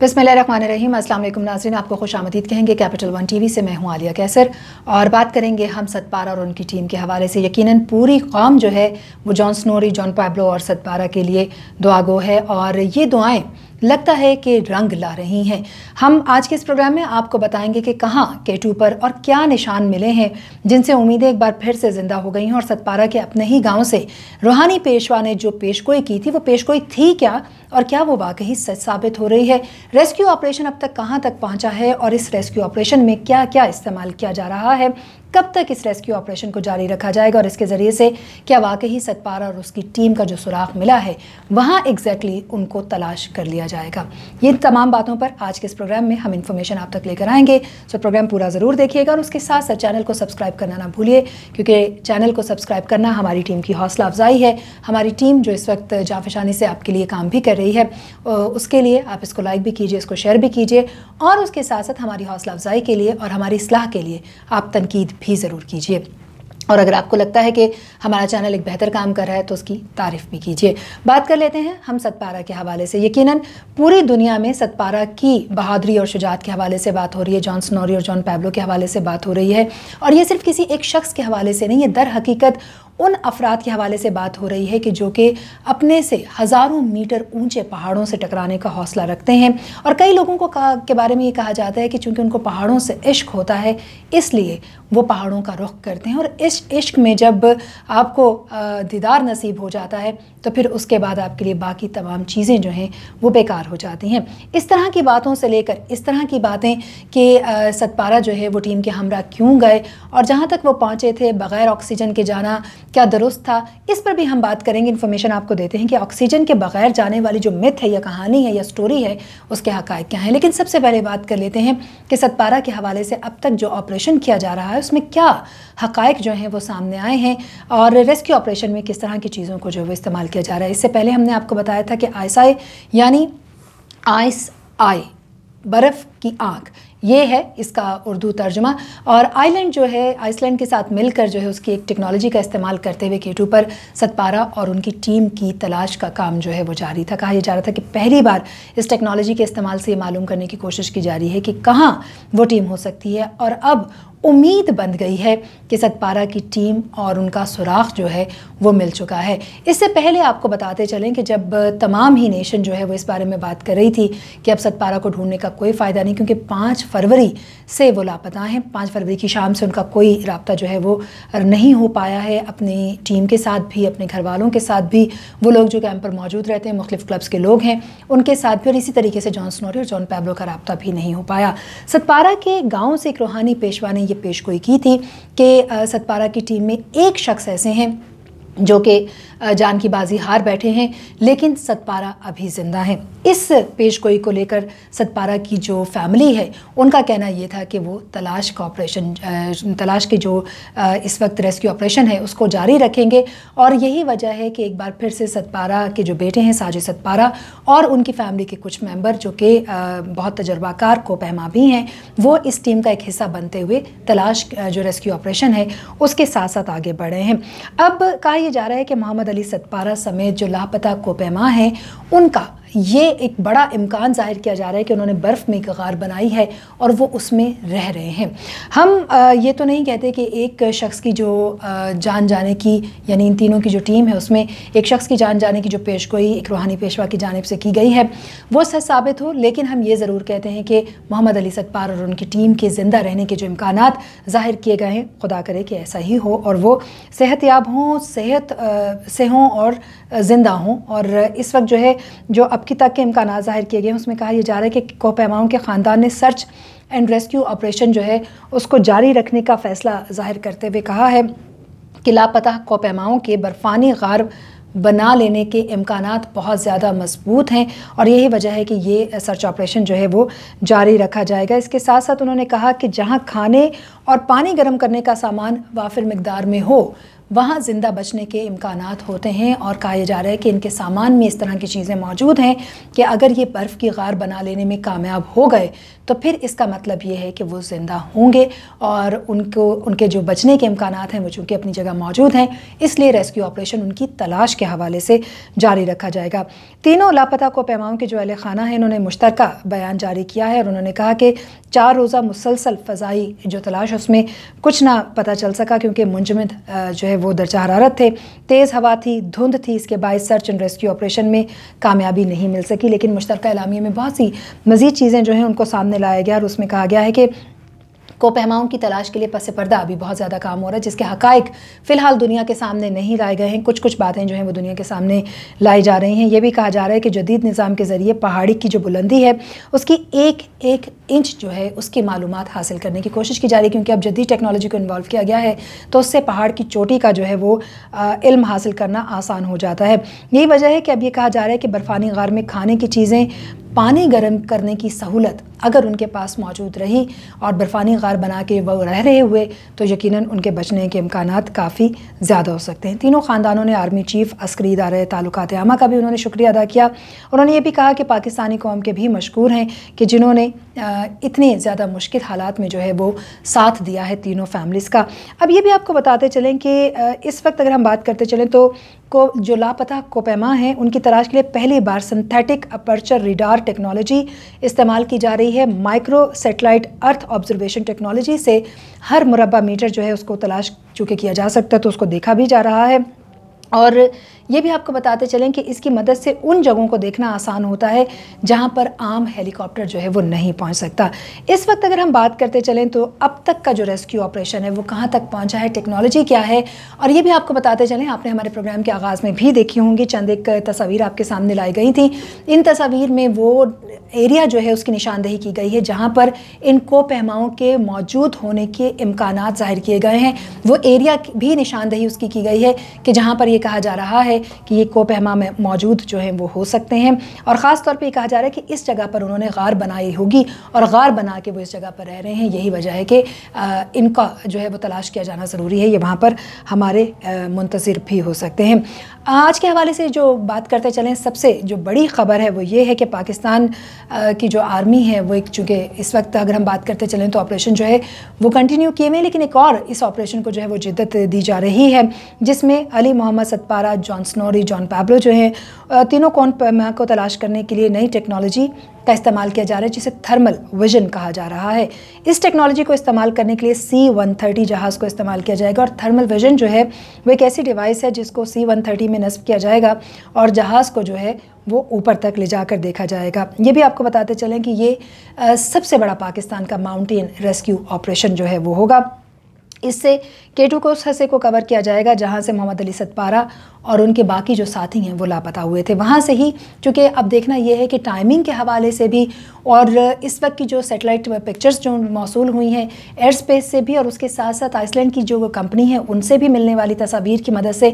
बिसमीम अल्लाम नाजरीन आपको खुश आमदीद कहेंगे कैपिटल वन टीवी से मैं हूँ आलिया कैसर और बात करेंगे हम सतपारा और उनकी टीम के हवाले से यकीनन पूरी कौम जो है वो जॉन स्नोरी जॉन पैब्लो और सतपारा के लिए दुआगो है और ये दुआएं लगता है कि रंग ला रही हैं हम आज के इस प्रोग्राम में आपको बताएंगे कि कहाँ केटू पर और क्या निशान मिले हैं जिनसे उम्मीदें एक बार फिर से ज़िंदा हो गई हैं और सतपारा के अपने ही गांव से रूहानी पेशवा ने जो पेशगोई की थी वो पेशगोई थी क्या और क्या वो वाकई सच साबित हो रही है रेस्क्यू ऑपरेशन अब तक कहाँ तक पहुँचा है और इस रेस्क्यू ऑपरेशन में क्या क्या इस्तेमाल किया जा रहा है कब तक इस रेस्क्यू ऑपरेशन को जारी रखा जाएगा और इसके ज़रिए से क्या वाकई सतपार और उसकी टीम का जो सुराख मिला है वहाँ एग्जैक्टली exactly उनको तलाश कर लिया जाएगा ये तमाम बातों पर आज के इस प्रोग्राम में हम इन्फॉर्मेशन आप तक लेकर आएंगे सो प्रोग्राम पूरा ज़रूर देखिएगा और उसके साथ साथ चैनल को सब्सक्राइब करना ना भूलिए क्योंकि चैनल को सब्सक्राइब करना हमारी टीम की हौसला अफजाई है हमारी टीम जो इस वक्त जाफिशानी से आपके लिए काम भी कर रही है उसके लिए आप इसको लाइक भी कीजिए इसको शेयर भी कीजिए और उसके साथ साथ हमारी हौसला अफजाई के लिए और हमारी सलाह के लिए आप तनकीद भी ज़रूर कीजिए और अगर आपको लगता है कि हमारा चैनल एक बेहतर काम कर रहा है तो उसकी तारीफ़ भी कीजिए बात कर लेते हैं हम सतपारा के हवाले से यकीनन पूरी दुनिया में सतपारा की बहादुरी और शुजात के हवाले से बात हो रही है जॉन स्नोरी और जॉन पैब्लो के हवाले से बात हो रही है और ये सिर्फ किसी एक शख्स के हवाले से नहीं है दर हकीकत उन अफराद के हवाले से बात हो रही है कि जो कि अपने से हज़ारों मीटर ऊंचे पहाड़ों से टकराने का हौसला रखते हैं और कई लोगों को कहा के बारे में ये कहा जाता है कि चूंकि उनको पहाड़ों से इश्क होता है इसलिए वो पहाड़ों का रुख करते हैं और इस इश्क में जब आपको दीदार नसीब हो जाता है तो फिर उसके बाद आपके लिए बाकी तमाम चीज़ें जो हैं वो बेकार हो जाती हैं इस तरह की बातों से लेकर इस तरह की बातें कि सतपारा जो है वो टीम के हमरा क्यों गए और जहाँ तक वो पहुँचे थे बग़ैर ऑक्सीजन के जाना क्या दुरुस्त था इस पर भी हम बात करेंगे इन्फॉर्मेशन आपको देते हैं कि ऑक्सीजन के बगैर जाने वाली जो मिथ है या कहानी है या स्टोरी है उसके हक़ क्या हैं लेकिन सबसे पहले बात कर लेते हैं कि सतपारा के हवाले से अब तक जो ऑपरेशन किया जा रहा है उसमें क्या हकायक जो हैं वो सामने आए हैं और रेस्क्यू ऑपरेशन में किस तरह की चीज़ों को जो है इस्तेमाल किया जा रहा है इससे पहले हमने आपको बताया था कि आई यानी आइस आई बर्फ़ की आँख ये है इसका उर्दू तर्जुमा और आइलैंड जो है आइसलैंड के साथ मिलकर जो है उसकी एक टेक्नोलॉजी का इस्तेमाल करते हुए केटू पर सतपारा और उनकी टीम की तलाश का काम जो है वो जारी था कहा यह जा रहा था कि पहली बार इस टेक्नोलॉजी के इस्तेमाल से ये मालूम करने की कोशिश की जा रही है कि कहाँ वो टीम हो सकती है और अब उम्मीद बन गई है कि सतपारा की टीम और उनका सुराख जो है वो मिल चुका है इससे पहले आपको बताते चलें कि जब तमाम ही नेशन जो है वो इस बारे में बात कर रही थी कि अब सतपारा को ढूंढने का कोई फ़ायदा नहीं क्योंकि पाँच फरवरी से वो लापता हैं पाँच फरवरी की शाम से उनका कोई रबता जो है वो नहीं हो पाया है अपनी टीम के साथ भी अपने घर वालों के साथ भी वो लोग जो कैंप पर मौजूद रहते हैं मुख्तफ क्लब्स के लोग हैं उनके साथ भी और इसी तरीके से जॉन स्नोरी और जॉन पैब्लो का रबता भी नहीं हो पाया सतपारा के गाँव से एक रूहानी पेशवा ने यह पेशगोई की थी कि सतपारा की टीम में एक शख्स ऐसे हैं जो कि जान की बाजी हार बैठे हैं लेकिन सतपारा अभी ज़िंदा है इस पेशगोई को लेकर सतपारा की जो फैमिली है उनका कहना ये था कि वो तलाश का ऑपरेशन तलाश की जो इस वक्त रेस्क्यू ऑपरेशन है उसको जारी रखेंगे और यही वजह है कि एक बार फिर से सतपारा के जो बेटे हैं साजिद सतपारा और उनकी फैमिली के कुछ मेंबर जो कि बहुत तजर्बाकार को पैमा भी हैं वो इस टीम का एक हिस्सा बनते हुए तलाश जो रेस्क्यू ऑपरेशन है उसके साथ साथ आगे बढ़े हैं अब कहा यह जा रहा है कि मोहम्मद मोहम्मद अली सतपारा समेत जो लापता कोपेमा हैं उनका ये एक बड़ा इम्कान ज़ाहिर किया जा रहा है कि उन्होंने बर्फ़ में गार बनाई है और वो उसमें रह रहे हैं हम ये तो नहीं कहते कि एक शख्स की जो जान जाने की यानी इन तीनों की जो टीम है उसमें एक शख्स की जान जाने की जो पेश गोई एक रूहानी पेशवा की जानब से की गई है वो सच साबित हो लेकिन हम ये ज़रूर कहते हैं कि मोहम्मद अली सकपार और उनकी टीम के ज़िंदा रहने के जो इम्कान ज़ाहिर किए गए हैं खुदा करे कि ऐसा ही हो और वो सेहत याब हों सेहत से हों और ज़िंदा हों और इस वक्त जो है जो अब की तक के इम्कान ज़ाहिर किए गए हैं उसमें कहा यह जा रहा है कि पैमाओं के ख़ानदान ने सर्च एंड रेस्क्यू ऑपरेशन जो है उसको जारी रखने का फ़ैसला ज़ाहिर करते हुए कहा है कि लापता पैमाओं के बर्फ़ानी गार बना लेने के इम्कान बहुत ज़्यादा मजबूत हैं और यही वजह है कि ये सर्च ऑपरेशन जो है वो जारी रखा जाएगा इसके साथ साथ उन्होंने कहा कि जहाँ खाने और पानी गर्म करने का सामान वाफिर मकदार में हो वहाँ ज़िंदा बचने के इम्कान होते हैं और कहा जा रहा है कि इनके सामान में इस तरह की चीज़ें मौजूद हैं कि अगर ये बर्फ़ की गार बना लेने में कामयाब हो गए तो फिर इसका मतलब ये है कि वो ज़िंदा होंगे और उनको उनके जो बचने के इम्कान हैं वो चूँकि अपनी जगह मौजूद हैं इसलिए रेस्क्यू ऑपरेशन उनकी तलाश के हवाले से जारी रखा जाएगा तीनों लापता को पैमाओं के जो अहल खाना है इन्होंने मुश्तर बयान जारी किया है और उन्होंने कहा कि चार रोज़ा मुसलसल फ़जाई जो तलाश उसमें कुछ ना पता चल सका क्योंकि मुंजमद जो है में वो दर्जा हरारत थे तेज़ हवा थी धुंध थी इसके बाद सर्च एंड रेस्क्यू ऑपरेशन में कामयाबी नहीं मिल सकी लेकिन मुश्तर इलामिया में बहुत सी मज़ीद चीज़ें जो हैं उनको सामने लाया गया और उसमें कहा गया है कि कोपहमाओं की तलाश के लिए पस पर्दा अभी बहुत ज़्यादा काम हो रहा है जिसके हकाइक फ़िलहाल दुनिया के सामने नहीं लाए गए हैं कुछ कुछ बातें जो हैं वो दुनिया के सामने लाई जा रही हैं ये भी कहा जा रहा है कि जदीद निज़ाम के ज़रिए पहाड़ी की जो बुलंदी है उसकी एक एक इंच जो है उसकी मालूम हासिल करने की कोशिश की जा रही है क्योंकि अब जदीद टेक्नोलॉजी को इन्वॉल्व किया गया है तो उससे पहाड़ की चोटी का जो है वो इल्म हासिल करना आसान हो जाता है यही वजह है कि अब ये कहा जा रहा है कि बर्फ़ानी गार में खाने की चीज़ें पानी गर्म करने की सहूलत अगर उनके पास मौजूद रही और बर्फ़ानी गार बना के वह रह रहे हुए तो यकीनन उनके बचने के इम्कान काफ़ी ज़्यादा हो सकते हैं तीनों ख़ानदानों ने आर्मी चीफ अस्करी इदारे ताल्लुकात आमा का भी उन्होंने शुक्रिया अदा किया उन्होंने ये भी कहा कि पाकिस्तानी कौम के भी मशहूर हैं कि जिन्होंने इतने ज़्यादा मुश्किल हालात में जो है वो साथ दिया है तीनों फैमिलीज़ का अब ये भी आपको बताते चलें कि इस वक्त अगर हम बात करते चलें तो को जो लापता कोपैमा हैं उनकी तलाश के लिए पहली बार सिंथेटिक अपर्चर रिडार टेक्नोलॉजी इस्तेमाल की जा रही है micro satellite earth observation technology से हर मुरबा मीटर जो है उसको तलाश चूँकि किया जा सकता है तो उसको देखा भी जा रहा है और ये भी आपको बताते चलें कि इसकी मदद से उन जगहों को देखना आसान होता है जहाँ पर आम हेलीकॉप्टर जो है वो नहीं पहुँच सकता इस वक्त अगर हम बात करते चलें तो अब तक का जो रेस्क्यू ऑपरेशन है वो कहाँ तक पहुँचा है टेक्नोलॉजी क्या है और ये भी आपको बताते चलें आपने हमारे प्रोग्राम के आगाज़ में भी देखी होंगी चंद एक तस्वीर आपके सामने लाई गई थी इन तस्वीर में वो एरिया जो है उसकी निशानदेही की गई है जहाँ पर इन को पैमाओं के मौजूद होने के इम्कान ज़ाहिर किए गए हैं वो एरिया भी निशानदेही उसकी की गई है कि जहाँ पर ये कहा जा रहा है है कि ये कोपहमा में मौजूद जो हैं वो हो सकते हैं और ख़ास तौर पर कहा जा रहा है कि इस जगह पर उन्होंने गार बनाई होगी और गार बना के वो इस जगह पर रह रहे हैं यही वजह है कि इनका जो है वो तलाश किया जाना ज़रूरी है ये वहाँ पर हमारे मुंतज़र भी हो सकते हैं आज के हवाले से जो बात करते चलें सबसे जो बड़ी ख़बर है वो ये है कि पाकिस्तान की जो आर्मी है वो एक चूँकि इस वक्त अगर हम बात करते चलें तो ऑपरेशन जो है वो कंटिन्यू किए हुए लेकिन एक और इस ऑपरेशन को जो है वो जिद्दत दी जा रही है जिसमें Ali Mohammad Sadpara John Snorri John Pablo जो हैं तीनों कौन को तलाश करने के लिए नई टेक्नोलॉजी का इस्तेमाल किया जा रहा है जिसे थर्मल विजन कहा जा रहा है इस टेक्नोलॉजी को इस्तेमाल करने के लिए सी वन थर्टी जहाज़ को इस्तेमाल किया जाएगा और थर्मल विजन जो है वो एक ऐसी डिवाइस है जिसको सी वन थर्टी में नस्ब किया जाएगा और जहाज़ को जो है वो ऊपर तक ले जाकर देखा जाएगा ये भी आपको बताते चलें कि ये सबसे बड़ा पाकिस्तान का माउंटेन रेस्क्यू ऑपरेशन जो है वो होगा इससे केटू उस हसे को कवर किया जाएगा जहां से मोहम्मद अली सतपारा और उनके बाकी जो साथी हैं वो लापता हुए थे वहाँ से ही चूँकि अब देखना यह है कि टाइमिंग के हवाले से भी और इस वक्त की जो सेटेलाइट पिक्चर्स जो मौसू हुई हैं एयर स्पेस से भी और उसके साथ साथ आइसलैंड की जो कंपनी है उनसे भी मिलने वाली तस्वीर की मदद से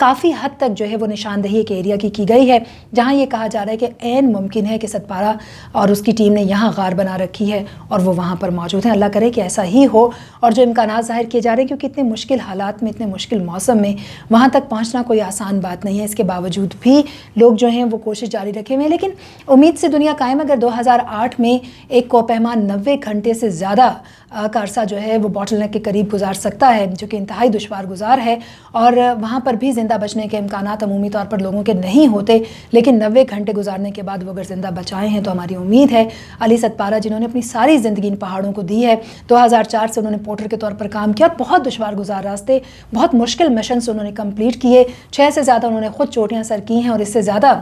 काफ़ी हद तक जो है वो निशानदेही के एरिया की की गई है जहाँ ये कहा जा रहा है कि एन मुमकिन है कि सतपारा और उसकी टीम ने यहाँ गार बना रखी है और वो वहाँ पर मौजूद हैं अल्लाह करे कि ऐसा ही हो और जो इम्कान ज़ाहिर किए जा रहे हैं क्योंकि इतने मुश्किल हालात में इतने मुश्किल मौसम में वहाँ तक पहुँचना कोई आसान बात नहीं है इसके बावजूद भी लोग जो हैं वो कोशिश जारी रखे हुए हैं लेकिन उम्मीद से दुनिया कायम अगर 2008 में एक कोह पैमा नब्बे घंटे से ज़्यादा का अरसा जो है वो बॉटल के करीब गुजार सकता है जो कि इंतहाई दुशवार गुजार है और वहाँ पर भी ज़िंदा बचने के इम्कान अमूमी तौर पर लोगों के नहीं होते लेकिन नबे घंटे गुजारने के बाद वो अगर ज़िंदा बचाए हैं तो हमारी उम्मीद है अली सतपारा जिन्होंने अपनी सारी ज़िंदगी इन पहाड़ों को दी है दो हज़ार चार से उन्होंने पोर्टर के तौर पर काम किया और बहुत दुशवार गुजार रास्ते बहुत मुश्किल मिशन उन्होंने कम्प्लीट किए छः से ज़्यादा उन्होंने खुद चोटियाँ सर की हैं और इससे ज़्यादा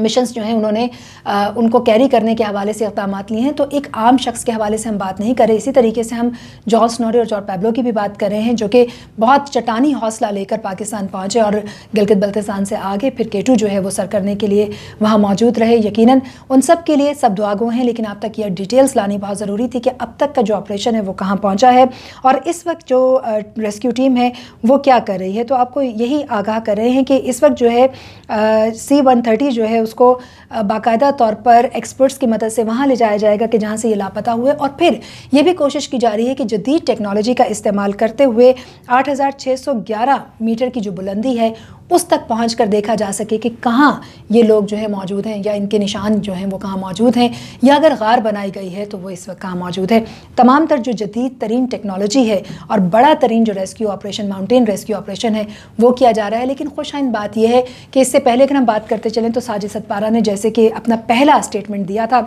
मिशंस जो हैं उन्होंने आ, उनको कैरी करने के हवाले से इकदाम लिए हैं तो एक आम शख्स के हवाले से हम बात नहीं कर रहे इसी तरीके से हम जॉर्ज स्नोरी और जॉर्ज पैबलो की भी बात कर रहे हैं जो कि बहुत चटानी हौसला लेकर पाकिस्तान पहुँचे और गिलगित बल्तिस्तान से आगे फिर केटू जो है वो सर करने के लिए वहाँ मौजूद रहे यकीन उन सब के लिए सब दुआगो हैं लेकिन आप तक यह डिटेल्स लानी बहुत ज़रूरी थी कि अब तक का जो ऑपरेशन है वो कहाँ पहुँचा है और इस वक्त जो रेस्क्यू टीम है वो क्या कर रही है तो आपको यही आगाह कर रहे हैं कि इस वक्त जो है सी वन जो है उसको बाकायदा तौर पर एक्सपर्ट्स की मदद से वहाँ ले जाया जाएगा कि जहाँ से ये लापता हुए और फिर ये भी कोशिश की जा रही है कि जदीद टेक्नोलॉजी का इस्तेमाल करते हुए 8611 मीटर की जो बुलंदी है उस तक पहुँच कर देखा जा सके कि कहाँ ये लोग जो है मौजूद हैं या इनके निशान जो हैं वो कहाँ मौजूद हैं या अगर गार बनाई गई है तो वो इस वक्त कहाँ मौजूद है तमाम तर जो जदीद तरीन टेक्नोलॉजी है और बड़ा तरीन जो rescue operation mountain rescue operation है वो किया जा रहा है लेकिन खुश बात यह है कि इससे पहले अगर हम बात करते चलें तो साजिद सतपारा ने जैसे कि अपना पहला स्टेटमेंट दिया था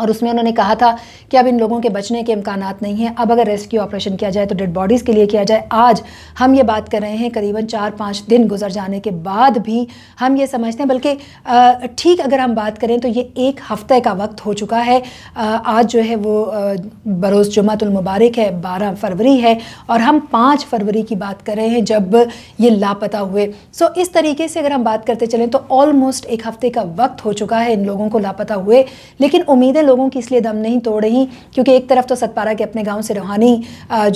और उसमें उन्होंने कहा था कि अब इन लोगों के बचने के इम्कान नहीं हैं अब अगर रेस्क्यू ऑपरेशन किया जाए तो डेड बॉडीज़ के लिए किया जाए आज हम ये बात कर रहे हैं करीबन चार पाँच दिन गुजर जाने के बाद भी हम ये समझते हैं बल्कि ठीक अगर हम बात करें तो ये एक हफ्ते का वक्त हो चुका है आज जो है वो बरोज़ जुम्मतुलमबारक है बारह फरवरी है और हम पाँच फरवरी की बात कर रहे हैं जब ये लापता हुए सो इस तरीके से अगर हम बात करते चलें तो ऑलमोस्ट एक हफ़्ते का वक्त हो चुका है इन लोगों को लापता हुए लेकिन उम्मीदें चीज़ें लोगों की इसलिए दम नहीं तोड़ रही क्योंकि एक तरफ तो सतपारा के अपने गाँव से रूहानी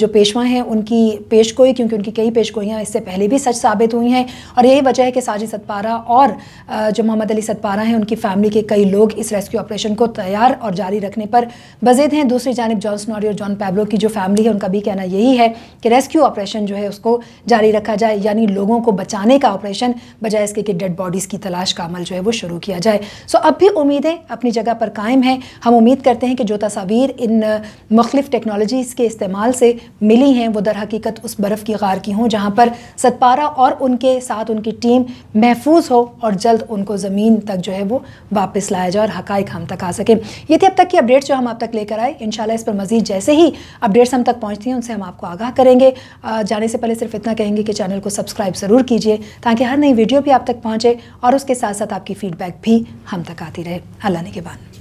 जो पेशवा हैं उनकी पेश गोई क्योंकि उनकी कई पेश इससे पहले भी सच साबित हुई हैं और यही वजह है कि साजिद सतपारा और जो मोहम्मद अली सतपारा हैं उनकी फैमिली के कई लोग इस रेस्क्यू ऑपरेशन को तैयार और जारी रखने पर बजेद हैं दूसरी जानब जॉन स्नॉरी और जॉन पैब्लो की जो फैमिली है उनका भी कहना यही है कि रेस्क्यू ऑपरेशन जो है उसको जारी रखा जाए यानी लोगों को बचाने का ऑपरेशन बजाय इसके कि डेड बॉडीज़ की तलाश का अमल जो है वो शुरू किया जाए सो अब भी उम्मीदें अपनी जगह पर कायम हैं हम उम्मीद करते हैं कि जो तस्वीर इन मुख्तफ टेक्नोलॉजीज़ के इस्तेमाल से मिली हैं वो दर हकीकत उस बर्फ़ की गार की हों जहाँ पर सतपारा और उनके साथ उनकी टीम महफूज हो और जल्द उनको ज़मीन तक जो है वो वापस लाया जाए और हक़ हम तक आ सकें ये थी अब तक की अपडेट्स जो हम आप तक लेकर आए इन इस पर मज़ीद जैसे ही अपडेट्स हम तक पहुँचती हैं उनसे हम आपको आगाह करेंगे जाने से पहले सिर्फ इतना कहेंगे कि चैनल को सब्सक्राइब ज़रूर कीजिए ताकि हर नई वीडियो भी आप तक पहुँचे और उसके साथ साथ आपकी फ़ीडबैक भी हम तक आती रहे अल्लाह ने के बाद